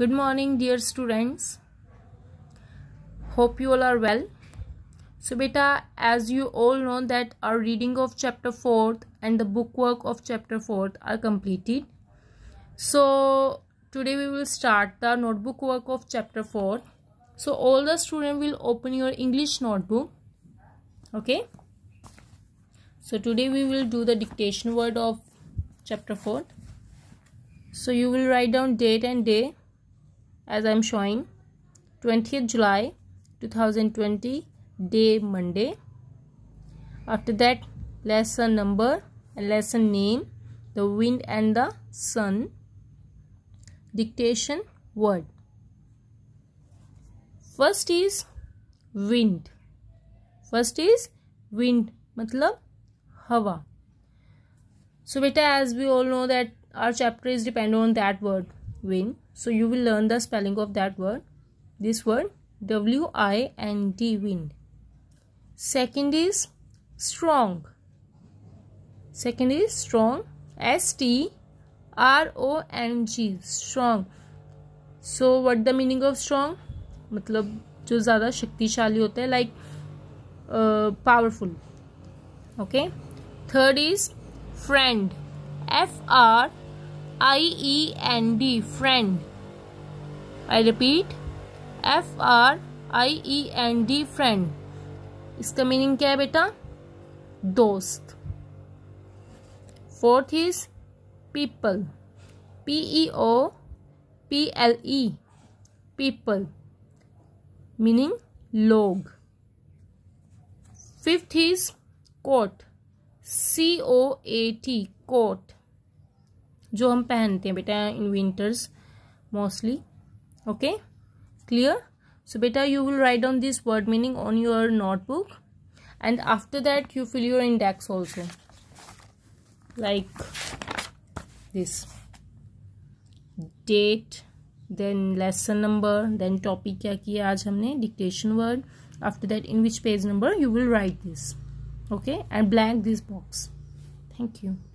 good morning dear students hope you all are well so beta as you all know that our reading of chapter 4th and the bookwork of chapter 4th are completed so today we will start the notebook work of chapter 4 so all the student will open your english notebook okay so today we will do the dictation word of chapter 4 so you will write down date and day as I am showing 20th July 2020 day Monday after that lesson number and lesson name the wind and the sun dictation word first is wind first is wind matlab hawa so beta as we all know that our chapter is dependent on that word wind so you will learn the spelling of that word this word w i n d wind second is strong second is strong s t r o n g strong so what the meaning of strong matlab jo zyada shaktishali hota hai like uh, powerful okay third is friend f r I E N D friend I repeat F R I E N D friend इसका meaning क्या है बेटा दोस्त fourth is people P E O P L E people meaning लोग fifth is coat C O A T coat जो हम पहनते हैं बेटा in winters mostly okay clear so बेटा you will write down this word meaning on your notebook and after that you fill your index also like this date then lesson number then topic क्या किया आज हमने dictation word after that in which page number you will write this okay and blank this box thank you